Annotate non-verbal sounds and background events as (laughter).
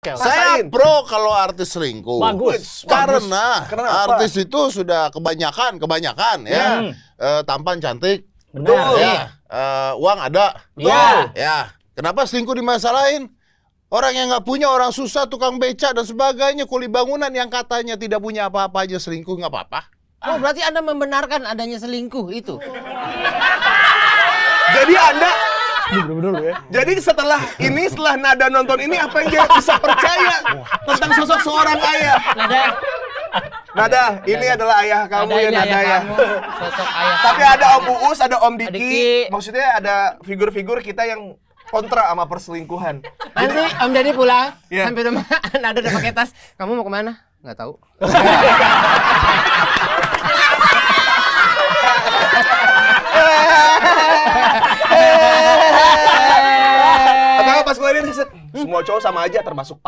Saya pro kalau artis selingkuh. Bagus. Karena bagus. artis itu sudah kebanyakan, kebanyakan ya. Hmm. E, tampan cantik. Benar. Iya. Ya. E, uang ada. Iya. Ya. Kenapa selingkuh di masa lain Orang yang nggak punya, orang susah, tukang beca dan sebagainya, kuli bangunan yang katanya tidak punya apa-apa aja selingkuh nggak apa-apa. Oh, berarti Anda membenarkan adanya selingkuh itu. Jadi Anda bener -bener ya. Jadi setelah ini, setelah Nada nonton ini, apa yang dia bisa percaya tentang sosok seorang ayah? Nada, Nada, ini Nada. adalah ayah kamu Nada, ya Nada ya. sosok ayah. Tapi ada Om Uus, ada Om Diki. Diki. Maksudnya ada figur-figur kita yang kontra sama perselingkuhan. Nanti Om Jadi pulang, yeah. sampai rumah (laughs) Nada udah pakai tas. Kamu mau kemana? Nggak tahu. (laughs) pas gue ini hmm. Semua cowok sama aja termasuk